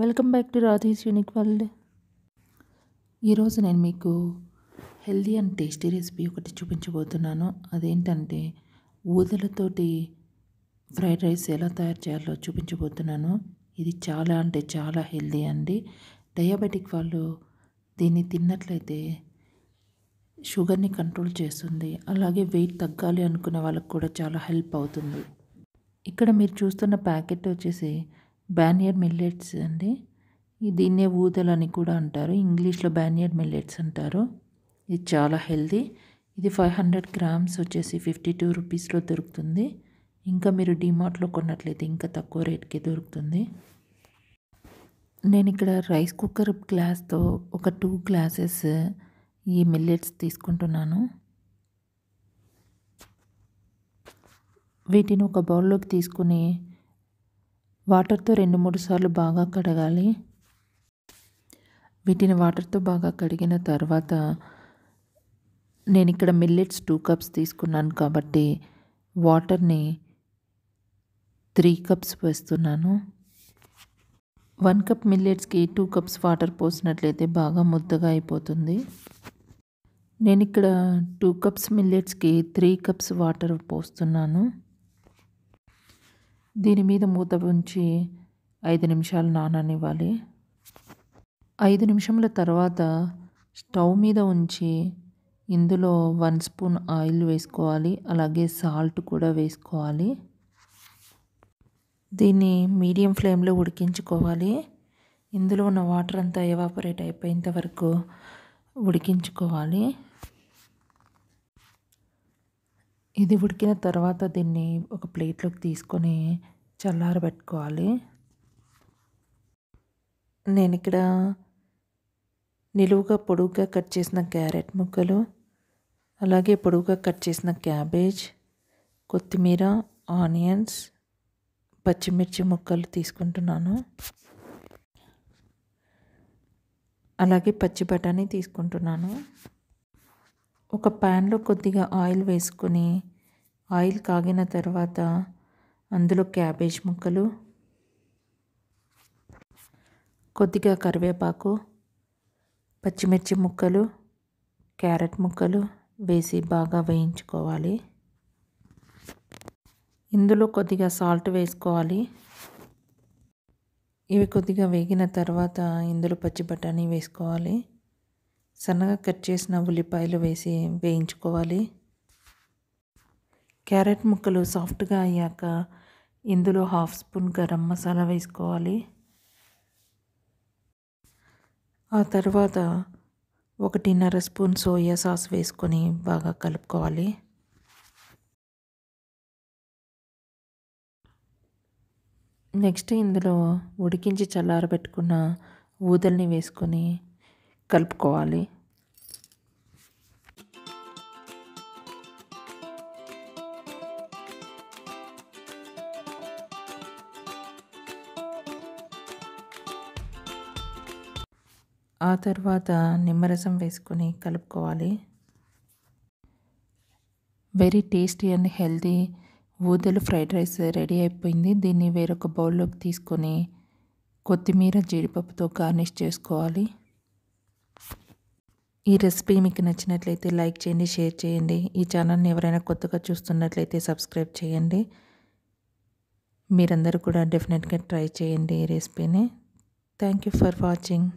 welcome back to Radhi's unique world ఈరోజు నేను మీకు హెల్దీ అండ్ టేస్టీ రెసిపీ ఒకటి చూపించబోతున్నాను అదేంటంటే ఊదలతోటి ఫ్రైడ్ రైస్ ఎలా తయారు చేయాలో చూపించబోతున్నాను ఇది చాలా అంటే చాలా హెల్దీ అండి డయాబెటిక్ వాళ్ళు దీన్ని తిన్నట్లయితే షుగర్ని కంట్రోల్ చేస్తుంది అలాగే వెయిట్ తగ్గాలి అనుకునే వాళ్ళకు కూడా చాలా హెల్ప్ అవుతుంది ఇక్కడ మీరు చూస్తున్న ప్యాకెట్ వచ్చేసి బ్యానియర్ మిల్లెట్స్ అండి దీన్నే ఊదలు అని కూడా అంటారు ఇంగ్లీష్లో బ్యానియర్ మిల్లెట్స్ అంటారు ఇది చాలా హెల్దీ ఇది ఫైవ్ హండ్రెడ్ గ్రామ్స్ వచ్చేసి ఫిఫ్టీ టూ రూపీస్లో దొరుకుతుంది ఇంకా మీరు డిమార్ట్లో కొన్నట్లయితే ఇంకా తక్కువ రేట్కే దొరుకుతుంది నేను ఇక్కడ రైస్ కుక్కర్ గ్లాస్తో ఒక టూ గ్లాసెస్ ఈ మిల్లెట్స్ తీసుకుంటున్నాను వీటిని ఒక బౌల్లోకి తీసుకుని వాటర్తో రెండు మూడు సార్లు బాగా కడగాలి వీటిని వాటర్తో బాగా కడిగిన తర్వాత నేను ఇక్కడ మిల్లెట్స్ టూ కప్స్ తీసుకున్నాను కాబట్టి వాటర్ని త్రీ కప్స్ పోస్తున్నాను వన్ కప్ మిల్లెట్స్కి టూ కప్స్ వాటర్ పోసినట్లయితే బాగా ముద్దగా అయిపోతుంది నేను ఇక్కడ టూ కప్స్ మిల్లెట్స్కి త్రీ కప్స్ వాటర్ పోస్తున్నాను దీని మీద మూత ఉంచి ఐదు నిమిషాలు నాననివ్వాలి ఐదు నిమిషముల తర్వాత స్టవ్ మీద ఉంచి ఇందులో వన్ స్పూన్ ఆయిల్ వేసుకోవాలి అలాగే సాల్ట్ కూడా వేసుకోవాలి దీన్ని మీడియం ఫ్లేమ్లో ఉడికించుకోవాలి ఇందులో ఉన్న వాటర్ అంతా ఎవాపరేట్ అయిపోయేంత వరకు ఉడికించుకోవాలి ఇది ఉడికిన తర్వాత దీన్ని ఒక ప్లేట్లోకి తీసుకొని చల్లారబెట్టుకోవాలి నేను ఇక్కడ నిలువుగా పొడుగ్గా కట్ చేసిన క్యారెట్ ముక్కలు అలాగే పొడుగుగా కట్ చేసిన క్యాబేజ్ కొత్తిమీర ఆనియన్స్ పచ్చిమిర్చి ముక్కలు తీసుకుంటున్నాను అలాగే పచ్చి బఠానీ తీసుకుంటున్నాను ఒక ప్యాన్లో కొద్దిగా ఆయిల్ వేసుకొని ఆయిల్ కాగిన తర్వాత అందులో క్యాబేజ్ ముక్కలు కొద్దిగా కరివేపాకు పచ్చిమిర్చి ముక్కలు క్యారెట్ ముక్కలు వేసి బాగా వేయించుకోవాలి ఇందులో కొద్దిగా సాల్ట్ వేసుకోవాలి ఇవి కొద్దిగా వేగిన తర్వాత ఇందులో పచ్చి బఠానీ వేసుకోవాలి సన్నగా కట్ చేసిన ఉల్లిపాయలు వేసి వేయించుకోవాలి క్యారెట్ ముక్కలు సాఫ్ట్గా అయ్యాక ఇందులో హాఫ్ స్పూన్ గరం మసాలా వేసుకోవాలి ఆ తర్వాత ఒకటిన్నర స్పూన్ సోయా సాస్ వేసుకొని బాగా కలుపుకోవాలి నెక్స్ట్ ఇందులో ఉడికించి చల్లారబెట్టుకున్న ఊదల్ని వేసుకొని కలుపుకోవాలి ఆ తర్వాత నిమ్మరసం వేసుకొని కలుపుకోవాలి వెరీ టేస్టీ అండ్ హెల్తీ ఊదలు ఫ్రైడ్ రైస్ రెడీ అయిపోయింది దీన్ని వేరొక బౌల్లోకి తీసుకొని కొత్తిమీర జీడిపప్పుతో గార్నిష్ చేసుకోవాలి ఈ రెసిపీ మీకు నచ్చినట్లయితే లైక్ చేయండి షేర్ చేయండి ఈ ఛానల్ని ఎవరైనా కొత్తగా చూస్తున్నట్లయితే సబ్స్క్రైబ్ చేయండి మీరందరూ కూడా డెఫినెట్గా ట్రై చేయండి ఈ రెసిపీని థ్యాంక్ యూ ఫర్ వాచింగ్